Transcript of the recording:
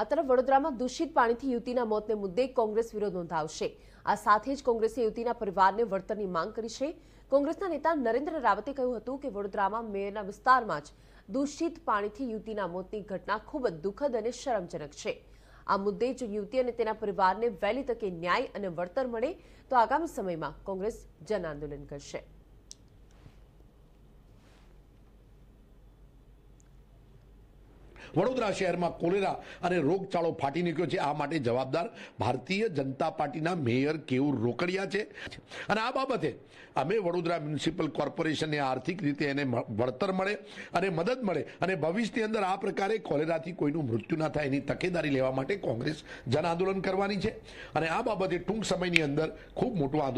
આ તરફ વડોદરામાં દૂષિત પાણીથી યુવતીના મોતને મુદ્દે કોંગ્રેસ વિરોધ નોંધાવશે આ સાથે જ કોંગ્રેસે યુવતીના પરિવારને વળતરની માંગ કરી છે કોંગ્રેસના નેતા નરેન્દ્ર રાવતે કહ્યું હતું કે વડોદરામાં મેયરના વિસ્તારમાં જ દૂષિત પાણીથી યુવતીના મોતની ઘટના ખૂબ જ દુઃખદ અને શરમજનક છે આ મુદ્દે જો યુવતી અને તેના પરિવારને વહેલી તકે ન્યાય અને વળતર મળે તો આગામી સમયમાં કોંગ્રેસ જન આંદોલન કરશે વડોદરા શહેરમાં કોલેરા અને રોગચાળો ફાટી નીકળ્યો છે આ માટે જવાબદાર ભારતીય જનતા પાર્ટીના મેયર કેવું રોકડિયા છે અને આ બાબતે અમે વડોદરા મ્યુનિસિપલ કોર્પોરેશનને આર્થિક રીતે એને વળતર મળે અને મદદ મળે અને ભવિષ્યની અંદર આ પ્રકારે કોલેરાથી કોઈનું મૃત્યુ ના થાય એની તકેદારી લેવા માટે કોંગ્રેસ જન આંદોલન કરવાની છે અને આ બાબતે ટૂંક સમયની અંદર ખૂબ મોટું આંદોલન